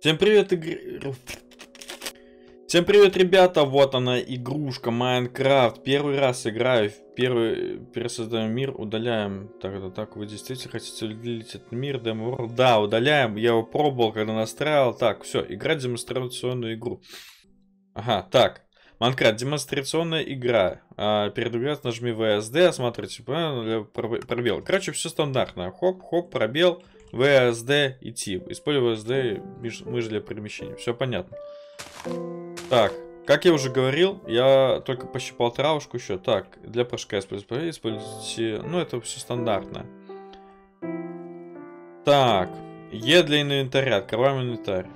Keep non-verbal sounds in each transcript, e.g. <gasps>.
Всем привет, игр... Всем привет, ребята! Вот она, игрушка Майнкрафт. Первый раз играю. Первый пересоздаем мир, удаляем. Так, это так, вы действительно хотите удалить этот мир, World? Да, удаляем. Я его пробовал, когда настраивал. Так, все, играть демонстрационную игру. Ага, так. Майнкрафт, демонстрационная игра. А, передвигаться нажми ВСД, осматривайте. пробел. Короче, все стандартно. Хоп, хоп, пробел. VSD и тип. Использую VSD мышь для перемещения. Все понятно. Так, как я уже говорил, я только пощипал травушку еще. Так, для прыжка использую, используйте... Ну, это все стандартно. Так, Е для инвентаря. Открываем инвентарь.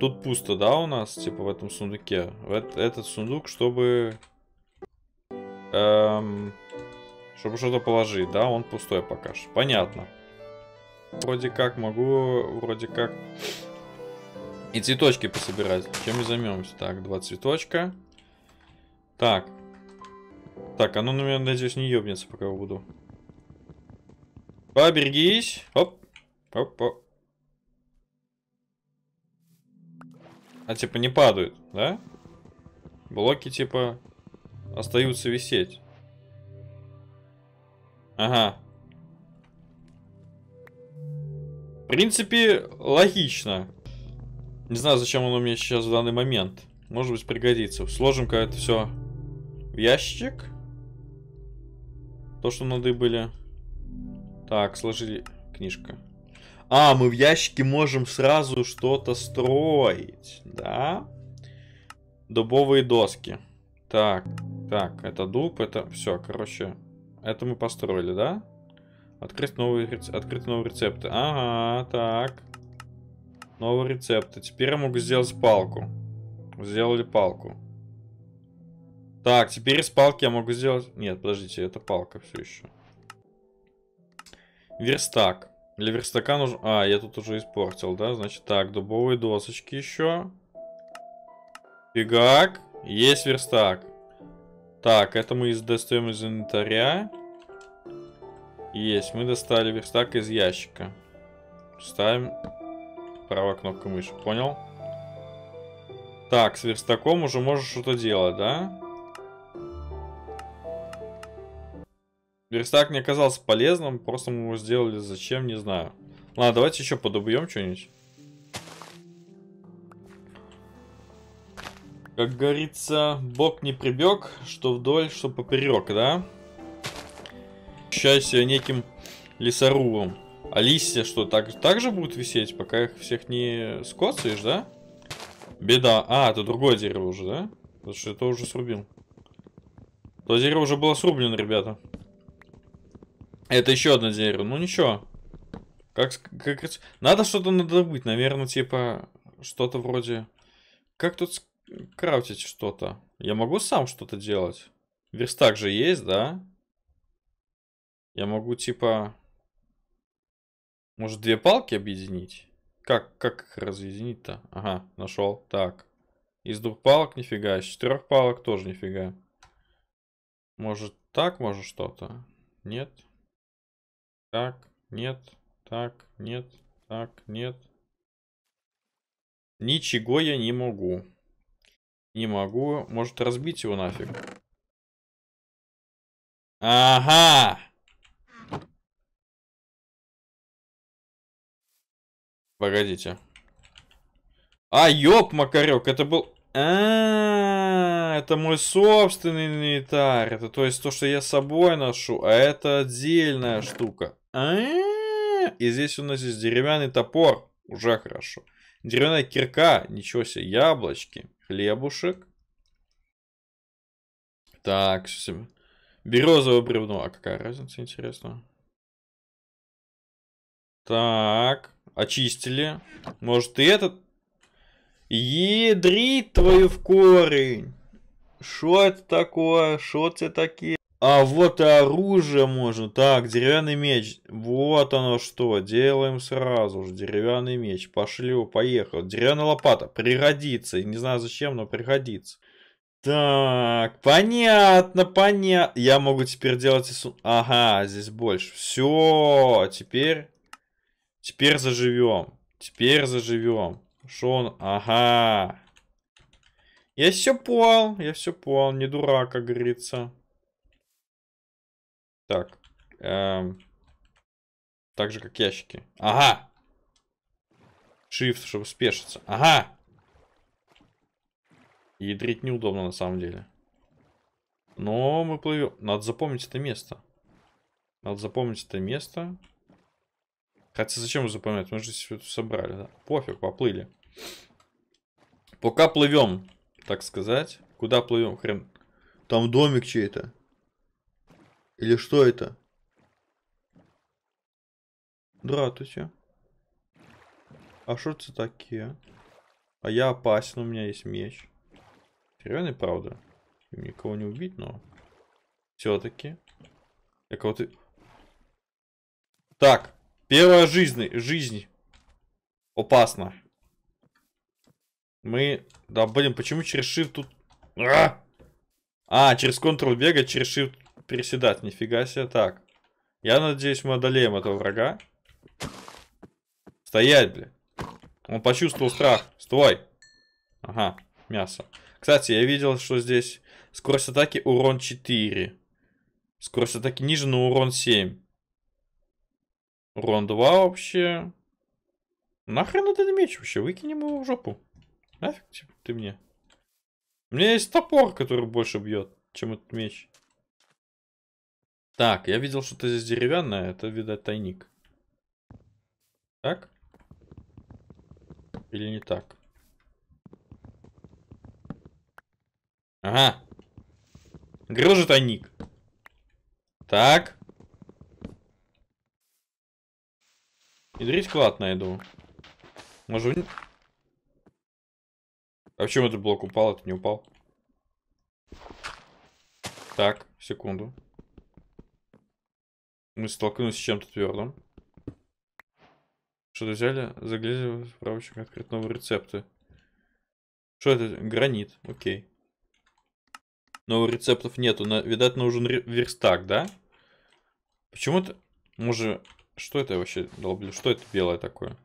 Тут пусто, да, у нас, типа, в этом сундуке? В этот сундук, чтобы... Эм, чтобы что-то положить, да? Он пустой пока что. Понятно вроде как могу, вроде как и цветочки пособирать. Чем мы займемся. Так, два цветочка. Так. Так, оно, наверное, надеюсь, не ебнется, пока я буду. Поберегись. Оп. Оп, оп. А типа не падают, да? Блоки типа остаются висеть. Ага, принципе, логично. Не знаю, зачем он у меня сейчас в данный момент. Может быть, пригодится. Сложим-ка это все в ящик. То, что нады были. Так, сложили книжка. А, мы в ящике можем сразу что-то строить. Да? Дубовые доски. Так, так, это дуб, это... Все, короче, это мы построили, да? Открыть новый, открыть новый рецепт. Ага, так. Новый рецепт. теперь я могу сделать палку. Сделали палку. Так, теперь из палки я могу сделать... Нет, подождите, это палка все еще. Верстак. Для верстака нужно... А, я тут уже испортил, да? Значит, так, дубовые досочки еще. Фигак. Есть верстак. Так, это мы из достаем из инвентаря. Есть, мы достали верстак из ящика. Ставим правая кнопка мыши, понял? Так, с верстаком уже можешь что-то делать, да? Верстак не оказался полезным, просто мы его сделали зачем, не знаю. Ладно, давайте еще подобьем что-нибудь. Как говорится, бог не прибег, что вдоль, что поперек, да? Да защищаясь неким лесорубом. А листья что, так, так же будут висеть, пока их всех не скоцаешь, да? Беда. А, это другое дерево уже, да? Потому что это уже срубил. То дерево уже было срублено, ребята. Это еще одно дерево. Ну ничего. Как, как... Надо что-то надобыть. Наверное, типа... Что-то вроде... Как тут крафтить что-то? Я могу сам что-то делать? Верстак же есть, да? Я могу, типа... Может, две палки объединить? Как, как их разъединить-то? Ага, нашел. Так. Из двух палок нифига, из четырех палок тоже нифига. Может, так может что-то? Нет. Так, нет. Так, нет. Так, нет. Ничего я не могу. Не могу. Может, разбить его нафиг? Ага! Погодите. А, ёб, Макарёк, это был... А, это мой собственный инвентарь. Это то есть то, что я с собой ношу, а это отдельная штука. А -а. И здесь у нас есть деревянный топор. Уже хорошо. Деревянная кирка. Ничего себе. Яблочки. Хлебушек. Так, все. Березовое бревно. А какая разница, интересно? Так. Очистили. Может и этот? Ядрить твою в корень. Что это такое? Что это такие? А вот и оружие можно. Так, деревянный меч. Вот оно что. Делаем сразу же. Деревянный меч. Пошли, поехал. Деревянная лопата. Пригодится. Не знаю зачем, но пригодится. Так, понятно, понятно. Я могу теперь делать... Ага, здесь больше. Все, теперь Теперь заживем. Теперь заживем. Шон, Ага. Я все понял. Я все понял. Не дурак, как говорится. Так. Эм. Так же, как ящики. Ага. Shift, чтобы спешиться. Ага. Ядрить неудобно на самом деле. Но мы плывем. Надо запомнить это место. Надо запомнить это место. Хотя зачем запоминать? Мы же все собрали, да? Пофиг, поплыли. Пока плывем, так сказать. Куда плывем, хрен? Там домик чей-то. Или что это? Здравствуйте. А что это такие? А я опасен, у меня есть меч. Серьезно, правда? Никого не убить, но... Все-таки. Я кого-то... Так. Первая жизнь. Жизнь. Опасно. Мы... Да, блин, почему через shift тут... А, а через Ctrl бегать, через shift переседать. Нифига себе. Так. Я надеюсь, мы одолеем этого врага. Стоять, блин. Он почувствовал страх. Стой. Ага, мясо. Кстати, я видел, что здесь скорость атаки урон 4. Скорость атаки ниже, но урон 7. Урон 2 вообще. Нахрен этот меч вообще? Выкинем его в жопу. Нафиг ты мне. У меня есть топор, который больше бьет, чем этот меч. Так, я видел что-то здесь деревянное. Это, видать, тайник. Так? Или не так? Ага. Говорил же тайник. Так. Идрись склад найду. Может, в... А почему этот блок упал, это не упал? Так, секунду. Мы столкнулись с чем-то твердым. Что-то взяли, заглянули в справочник открыть новые рецепты. Что это? Гранит, окей. Новых рецептов нету, на, видать нужен верстак, да? Почему-то, может, что это вообще долблю? Что это белое такое?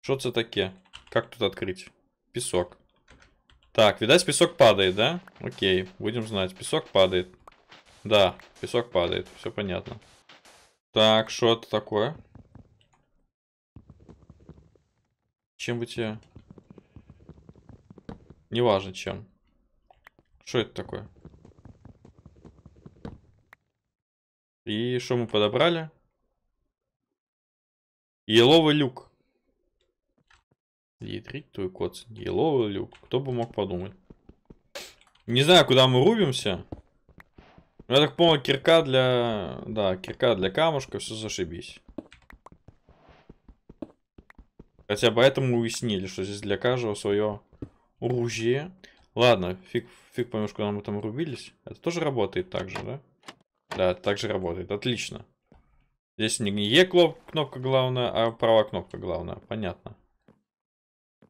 Что это такие? Как тут открыть? Песок. Так, видать, песок падает, да? Окей, будем знать. Песок падает. Да, песок падает, все понятно. Так, что это такое? Чем бы тебе... Неважно чем. Что это такое? И что мы подобрали? Єловий люк. Ядрить твой кот. Еловый люк. Кто бы мог подумать. Не знаю, куда мы рубимся. Ну, я так понял, кирка для... Да, кирка для камушка. Все зашибись. Хотя поэтому уяснили, что здесь для каждого свое оружие. Ладно, фиг, фиг поймешь, куда мы там рубились. Это тоже работает так же, да? Да, также работает. Отлично. Здесь не Е кнопка главная, а правая кнопка главная. Понятно.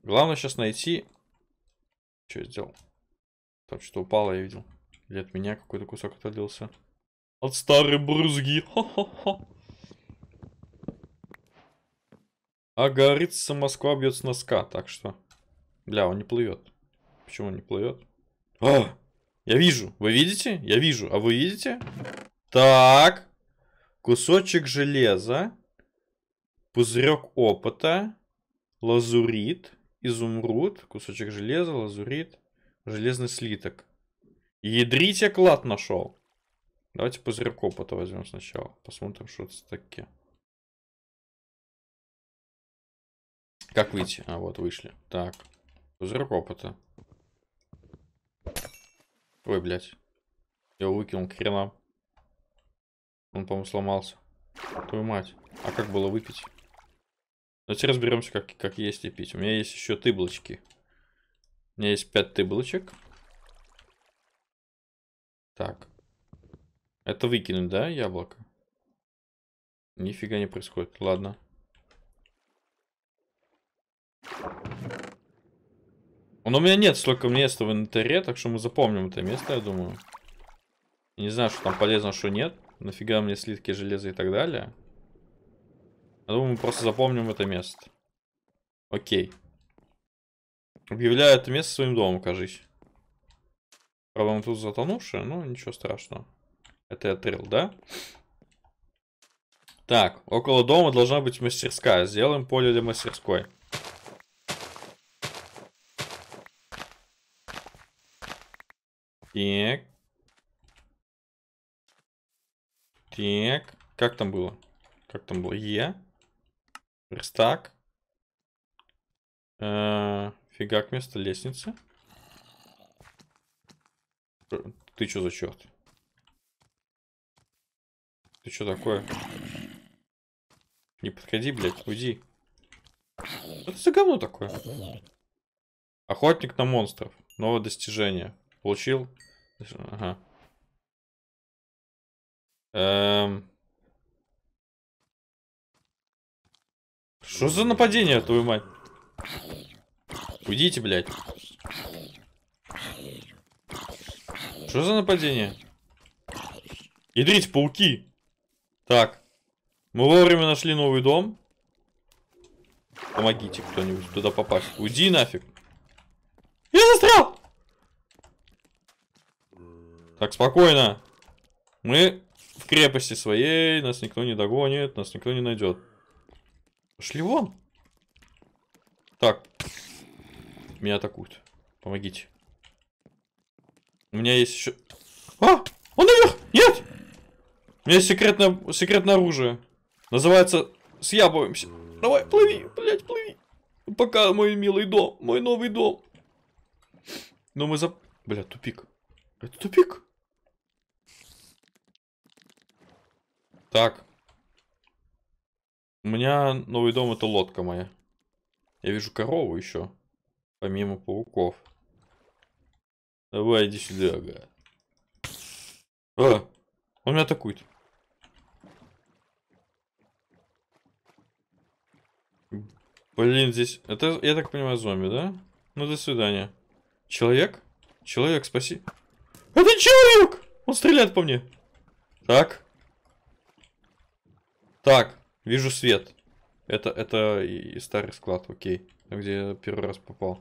Главное сейчас найти... Что я сделал? Там что-то упало, я видел. Или от меня какой-то кусок отвалился. От старой брызги. Хо-хо-хо. А горится Москва бьет с носка, так что... Бля, он не плывет. Почему он не плывет? А! Я вижу. Вы видите? Я вижу. А вы видите? Так. Кусочек железа. Пузырек опыта. Лазурит. Изумруд. Кусочек железа. Лазурит. Железный слиток. Ядрить клад нашел. Давайте пузырек опыта возьмем сначала. Посмотрим, что это таки. Как выйти? А, вот, вышли. Так. Пузырек опыта. Ой, блядь. Я выкинул хрена. Он, по-моему, сломался. Твою мать. А как было выпить? Давайте разберемся, как, как есть и пить. У меня есть еще тыблочки. У меня есть 5 тыблочек. Так. Это выкинуть, да, яблоко? Нифига не происходит. Ладно. Но ну, у меня нет столько места в инвентаре, так что мы запомним это место, я думаю. Не знаю, что там полезно, что нет. Нафига мне слитки железа и так далее. Я думаю, мы просто запомним это место. Окей. Объявляю это место своим домом, кажись. Правда, мы тут затонувшие, но ничего страшного. Это я трил, да? Так, около дома должна быть мастерская. Сделаем поле для мастерской. Так. Так. Как там было? Как там было? Е. Верстак. Э -э фигак вместо лестницы. Ты что за черт? Ты что такое? Не подходи, блядь, уйди. Что это за говно такое? Охотник на монстров. Новое достижение. Получил? Ага. Эм... Что за нападение, твою мать? Уйдите, блядь. Что за нападение? Ядрите, пауки! Так. Мы вовремя нашли новый дом. Помогите кто-нибудь туда попасть. Уйди нафиг. Я застрял! Так, спокойно. Мы в крепости своей, нас никто не догонит, нас никто не найдет. Пошли вон. Так. Меня атакуют. Помогите. У меня есть еще... А! Он наверх! Нет! У меня есть секретное, секретное оружие. Называется «Съябываемся». Давай, плыви, блядь, плыви. Пока, мой милый дом, мой новый дом. Но ну, мы за... Бля, тупик. Это тупик. Так. У меня новый дом это лодка моя. Я вижу корову еще. Помимо пауков. Давай, иди сюда, ага. А, он меня атакует. Блин, здесь... Это, я так понимаю, зомби, да? Ну, до свидания. Человек? Человек, спаси. Это человек! Он стреляет по мне. Так. Так, вижу свет. Это, это и, старый склад, окей. А где я первый раз попал.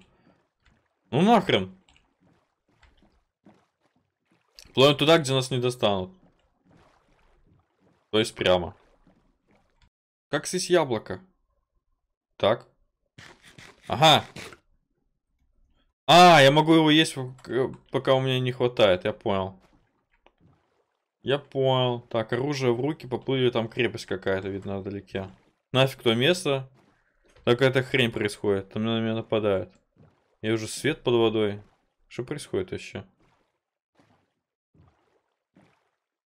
Ну нахрен. Плывем туда, где нас не достанут. То есть прямо. Как съесть яблоко? Так. Ага. А, я могу его есть, пока у меня не хватает, я понял. Я понял. Так, оружие в руки, поплыли, там крепость какая-то видно вдалеке. Нафиг то место. Какая-то хрень происходит, там на меня нападают. Я уже свет под водой. Что происходит еще?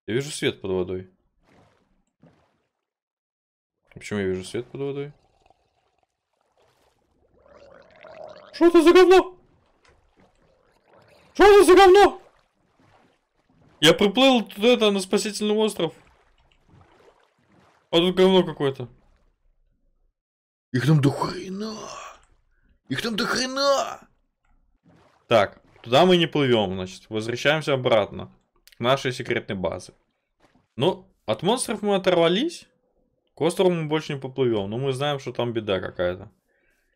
Я вижу свет под водой. Почему я вижу свет под водой? Что это за говно? Что это за говно? Я приплыл туда-то на спасительный остров. А тут говно какое-то. Их там до хрена. Их там до хрена. Так, туда мы не плывем, значит. Возвращаемся обратно. К нашей секретной базе. Ну, от монстров мы оторвались. К острову мы больше не поплывем. Но ну, мы знаем, что там беда какая-то.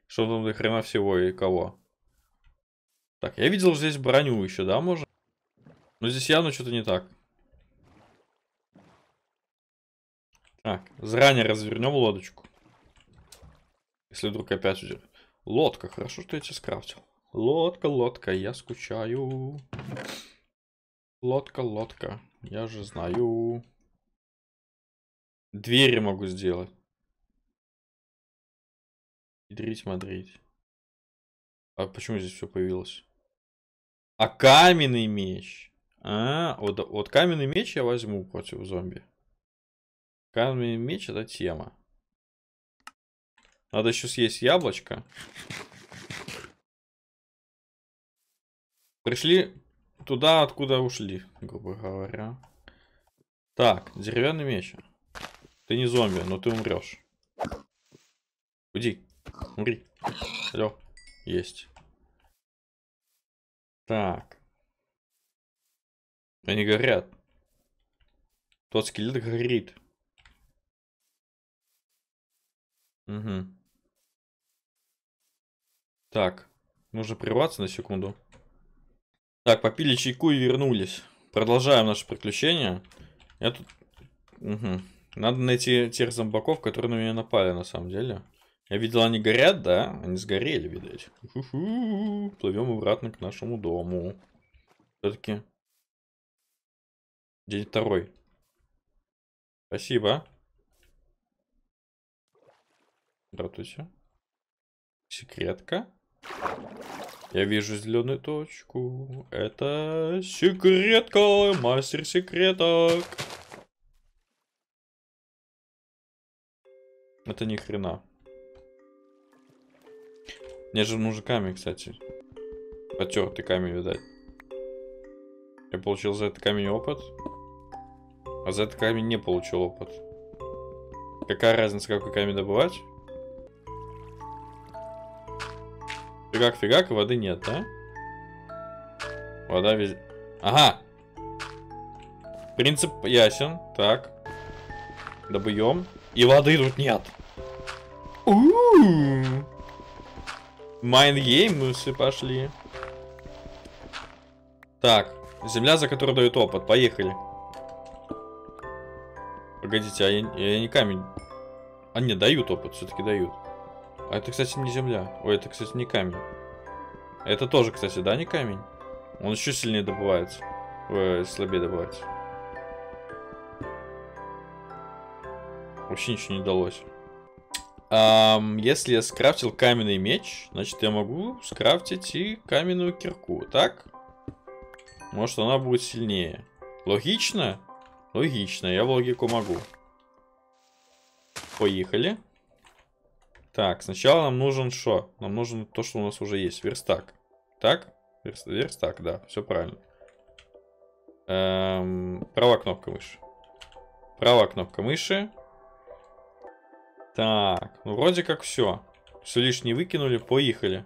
Что там до хрена всего и кого. Так, я видел здесь броню еще, да, может? Но ну, здесь явно что-то не так. Так, заранее развернем лодочку. Если вдруг опять уйдет. Лодка, хорошо, что я тебя скрафтил. Лодка, лодка, я скучаю. Лодка, лодка, я же знаю. Двери могу сделать. Идрить, мадрить. А почему здесь все появилось? А каменный меч. А, вот, вот каменный меч я возьму против зомби. Каменный меч это тема. Надо еще съесть яблочко. Пришли туда, откуда ушли, грубо говоря. Так, деревянный меч. Ты не зомби, но ты умрешь. Уйди. Умри. Алло. Есть. Так. Они горят. Тот скелет горит. Угу. Так. Нужно прерваться на секунду. Так, попили чайку и вернулись. Продолжаем наше приключение. Я тут... Угу. Надо найти тех зомбаков, которые на меня напали, на самом деле. Я видел, они горят, да? Они сгорели, видать. Плывем обратно к нашему дому. Все-таки День второй. Спасибо. Здравствуйте. Секретка. Я вижу зеленую точку. Это секретка, мастер секреток. Это ни хрена. Мне же нужен камень, кстати. Потертый камень, видать. Я получил за этот камень опыт. А за этот камень не получил опыт. Какая разница, какой камень добывать? Фигак, фигак, и воды нет, да? Вода везде... Ага! Принцип ясен. Так. Добьем. И воды тут нет. Майнгеймусы пошли. Так. Земля, за которую дают опыт. Поехали. Погодите, а я, я не камень. А не, дают опыт, все-таки дают. А это, кстати, не земля. Ой, это, кстати, не камень. Это тоже, кстати, да, не камень? Он еще сильнее добывается. Ой, слабее добывается. Вообще ничего не далось. Um, если я скрафтил каменный меч, значит я могу скрафтить и каменную кирку, так? Может она будет сильнее. Логично? Логично, я логику могу. Поехали. Так, сначала нам нужен что? Нам нужен то, что у нас уже есть. Верстак. Так? Верст... Верстак, да. Все правильно. Эм... Правая кнопка мыши. Правая кнопка мыши. Так. Ну, вроде как все. Все лишнее выкинули. Поехали.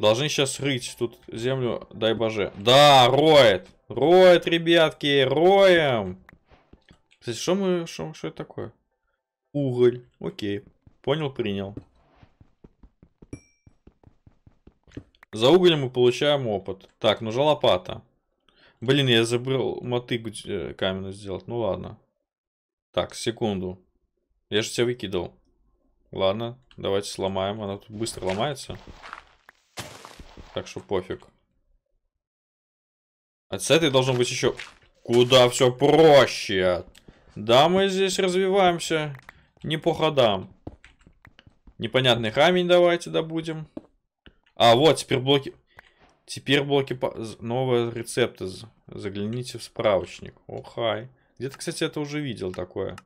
Должны сейчас рыть тут землю, дай боже. Да, роет. Роет, ребятки, роем. Кстати, что мы, что, что это такое? Уголь, окей. Понял, принял. За уголь мы получаем опыт. Так, нужна лопата. Блин, я забыл мотыгу э, каменную сделать. Ну ладно. Так, секунду. Я же тебя выкидывал. Ладно, давайте сломаем. Она тут быстро ломается так что пофиг. А с этой должно быть еще куда все проще. Да, мы здесь развиваемся. Не по ходам. Непонятный камень давайте добудем. А, вот, теперь блоки... Теперь блоки... По... Новые рецепты. Загляните в справочник. Охай, Где-то, кстати, это уже видел такое.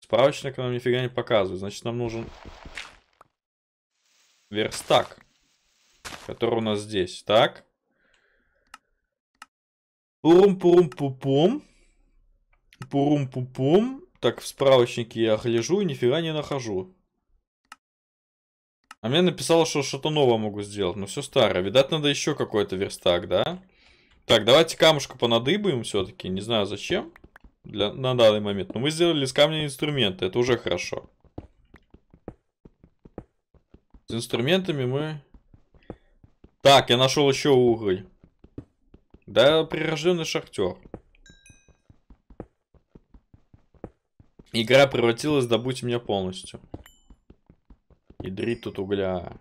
Справочник нам нифига не показывает. Значит, нам нужен... Верстак который у нас здесь. Так. пурум пурум пупум Пурум-пупум. Так, в справочнике я гляжу и нифига не нахожу. А мне написало, что что-то новое могу сделать, но все старое. Видать, надо еще какой-то верстак, да? Так, давайте камушку понадыбаем все-таки. Не знаю зачем для, на данный момент. Но мы сделали из камня инструменты, это уже хорошо. С инструментами мы так, я нашел еще уголь. Да, прирожденный шахтер. Игра превратилась, добудь меня полностью. И дрит тут угля.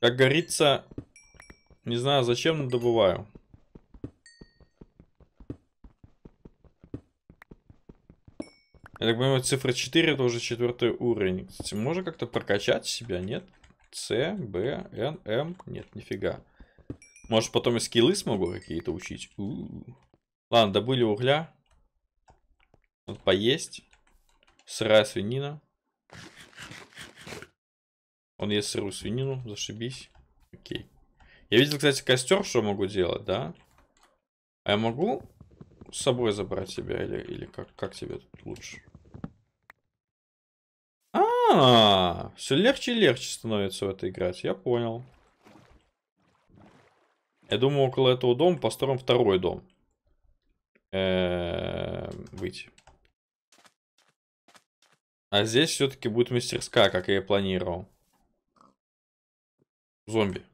Как говорится, не знаю зачем, но добываю. Я так понимаю, цифра 4 это уже четвертый уровень. Кстати, можно как-то прокачать себя, нет? Нет. С, Б, Н, М. Нет, нифига. Может, потом и скиллы смогу какие-то учить? У -у -у. Ладно, добыли угля. Вот поесть. Сырая свинина. Он ест сырую свинину, зашибись. Окей. Я видел, кстати, костер, что могу делать, да? А я могу с собой забрать тебя или, или как, как тебе тут лучше? А, все легче и легче становится в это играть, я понял. Я думаю, около этого дома построим второй дом. Э выйти. А здесь все-таки будет мастерская, как я и планировал. Зомби.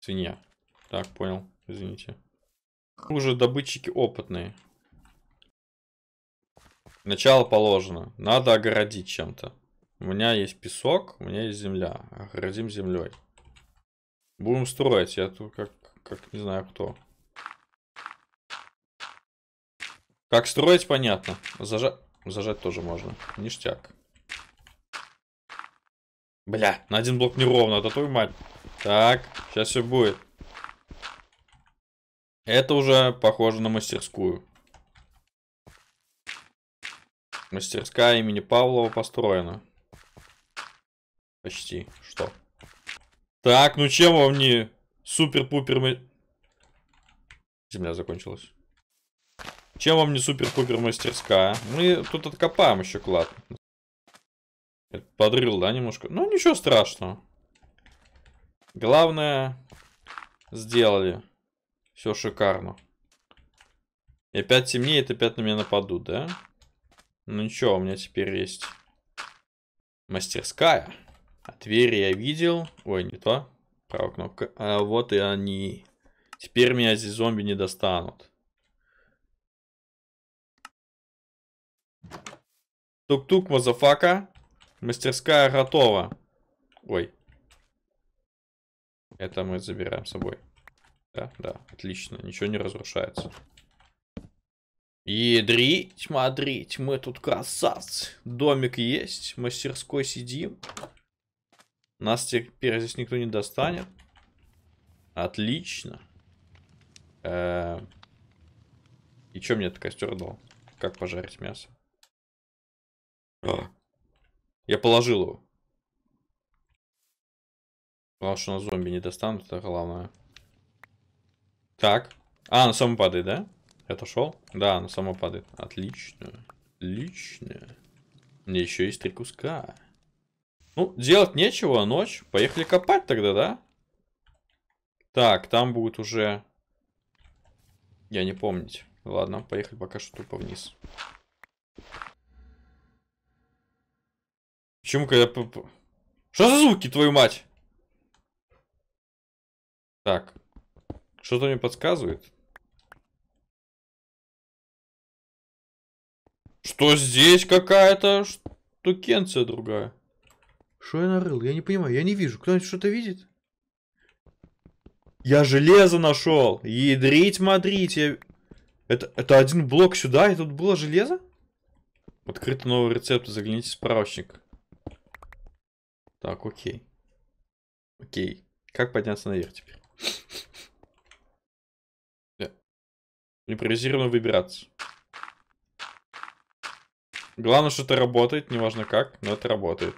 Свинья. Так, понял. Извините. Уже добытчики опытные. Начало положено. Надо огородить чем-то. У меня есть песок, у меня есть земля. Огородим землей. Будем строить. Я тут как, как не знаю кто. Как строить, понятно. Зажать... Зажать тоже можно. Ништяк. Бля, на один блок неровно, а то твою мать. Так, сейчас все будет. Это уже похоже на мастерскую. Мастерская имени Павлова построена. Почти. Что? Так, ну чем вам не супер-пупер... Земля закончилась. Чем вам не супер-пупер мастерская? Мы тут откопаем еще клад. Подрыл, да, немножко? Ну, ничего страшного. Главное, сделали. Все шикарно. И опять темнеет, опять на меня нападут, да? Ну ничего, у меня теперь есть мастерская. А Тверь я видел. Ой, не то. Правая кнопка. А вот и они. Теперь меня здесь зомби не достанут. Тук-тук, мазафака. Мастерская готова. Ой. Это мы забираем с собой. Да, да, отлично. Ничего не разрушается. Ядрить, смотри, мы тут красавцы. Домик есть, мастерской сидим. Нас теперь здесь никто не достанет. Отлично. Э -э И что мне этот костер дал? Как пожарить мясо? А. Я положил его. Главное, что на зомби не достанут, это главное. Так. А, она сама падает, да? Это шел? Да, она сама падает. Отлично. Отлично. Мне еще есть три куска. Ну, делать нечего, а ночь. Поехали копать тогда, да? Так, там будет уже... Я не помню. Ладно, поехали пока что тупо вниз. Почему когда... Что за звуки, твою мать? Так. Что-то мне подсказывает. Что здесь какая-то штукенция другая? Что я нарыл? Я не понимаю, я не вижу. Кто-нибудь что-то видит? Я железо нашел! Ядрить, мадрить! Это, это один блок сюда, и тут было железо? Открыто новый рецепт, загляните в справочник. Так, окей. Окей. Как подняться наверх теперь? Импровизированно выбираться. Главное, что это работает, неважно как, но это работает.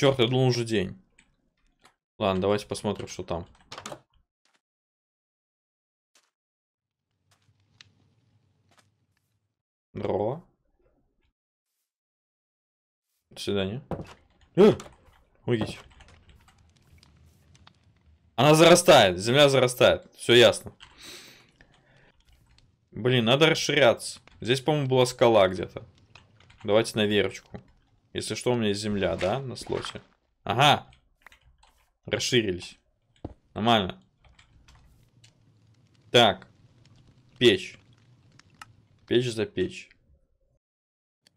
Черт, я думал уже день. Ладно, давайте посмотрим, что там. Здорово. До свидания. Э! Уйдите. Она зарастает, земля зарастает. Все ясно. Блин, надо расширяться. Здесь, по-моему, была скала где-то. Давайте на верочку. Если что, у меня есть земля, да, на слоте. Ага. Расширились. Нормально. Так. Печь. Печь за печь.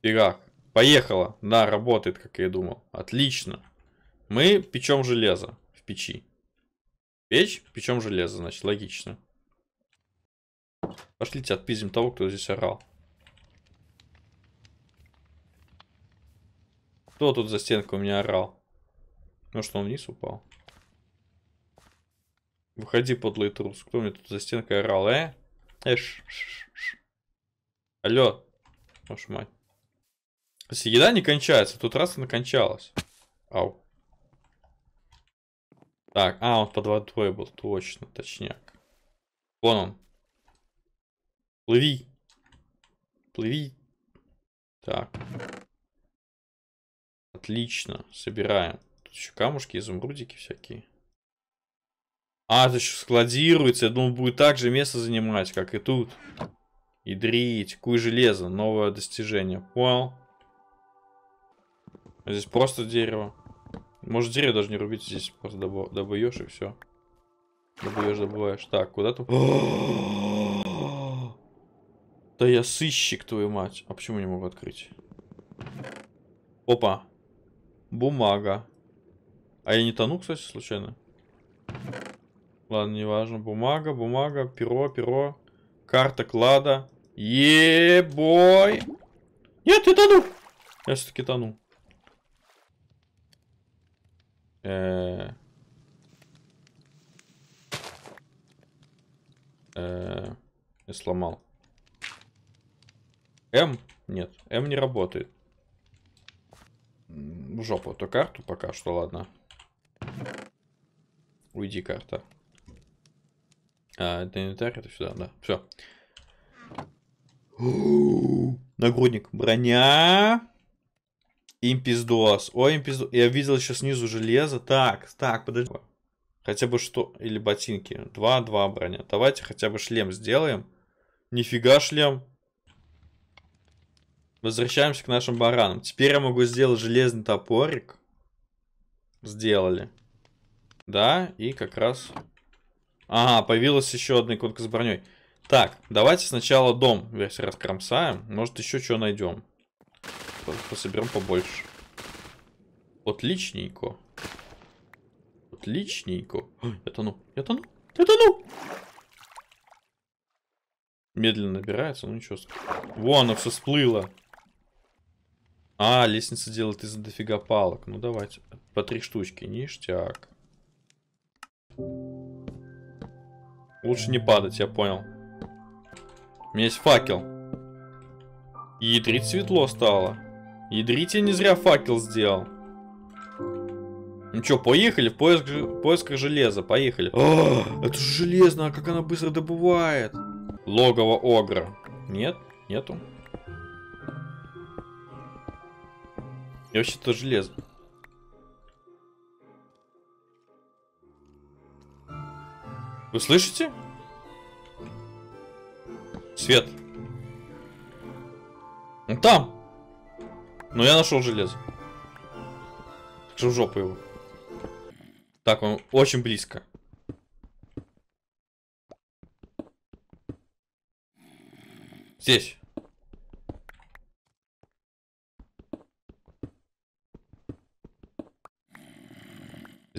Пирак. Поехала. Да, работает, как я и думал. Отлично. Мы печем железо в печи. Печь, печем железо, значит, логично. Пошлите, отпиздим того, кто здесь орал. Кто тут за стенку у меня орал? Ну что, он вниз упал? Выходи, подлый трус. Кто мне тут за стенкой орал, э? Эш. Ш, ш. Алло. Вашу мать. Если еда не кончается, тут раз она кончалась. Ау. Так, а, он под водой был, точно, точняк. Вон он. Плыви. Плыви. Так. Отлично, собираем. Тут еще камушки, изумрудики всякие. А, это еще складируется. Я думал, будет так же место занимать, как и тут. Ядрить, куй железо. Новое достижение. Понял? А здесь просто дерево. Может, дерево даже не рубить. Здесь просто добо добоешь и все. Добоешь, добываешь. Так, куда тут? <gasps> да я сыщик, твою мать. А почему не могу открыть? Опа. Бумага. А я не тону, кстати, случайно? Ладно, неважно. Бумага, бумага, перо, перо. Карта клада. Ебой! Нет, я тону! Я все-таки тону. Э -э -э я сломал. М? Нет, М не работает в жопу эту карту пока что, ладно. Уйди, карта. А, это инвентарь, это сюда, да. Все. <gasps> Нагрудник. Броня. Импиздос. Ой, импиздос. Я видел еще снизу железо. Так, так, подожди. Хотя бы что? Или ботинки. Два, два броня. Давайте хотя бы шлем сделаем. Нифига шлем. Возвращаемся к нашим баранам. Теперь я могу сделать железный топорик. Сделали. Да, и как раз... Ага, появилась еще одна иконка с броней. Так, давайте сначала дом весь раскромсаем. Может, еще что найдем. Пособерем побольше. Отличненько. Отличненько. Ой, я тону, я тону, я тону! Медленно набирается, ну ничего. Вон, оно все сплыло. А, лестница делает из дофига палок. Ну, давайте. По три штучки. Ништяк. Лучше не падать, я понял. У меня есть факел. Ядрить светло стало. Ядрить я не зря факел сделал. Ну чё, поехали в поиск, поисках железа, поехали. О, а, это же железно, а как она быстро добывает. Логово Огра. Нет, нету. Я вообще-то железо. Вы слышите? Свет. Он там. Но я нашел железо. Так же в жопу его. Так, он очень близко. Здесь.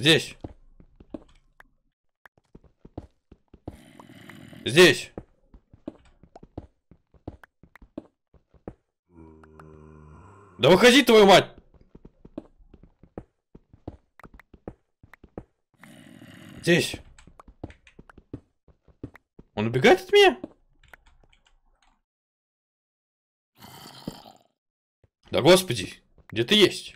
Здесь. Здесь. Да выходи, твою мать! Здесь. Он убегает от меня? Да господи, где ты есть?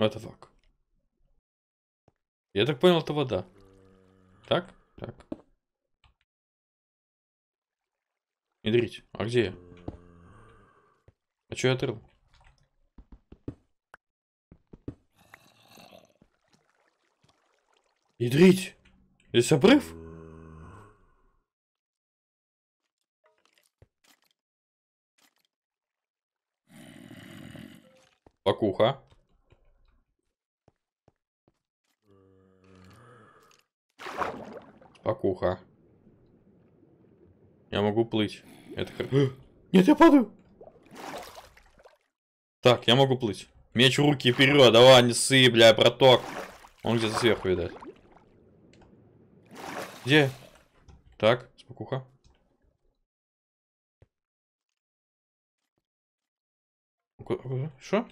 Это the Я так понял, это вода. Так? Так. Не А где я? А что я отрыл? Ядрить! Здесь обрыв? Покуха. Покуха. Я могу плыть. Это <gasps> Нет, я падаю. Так, я могу плыть. Меч в руки вперед, давай, не ссы, бля, проток. Он где-то сверху, видать. Где? Так, спокуха. Что?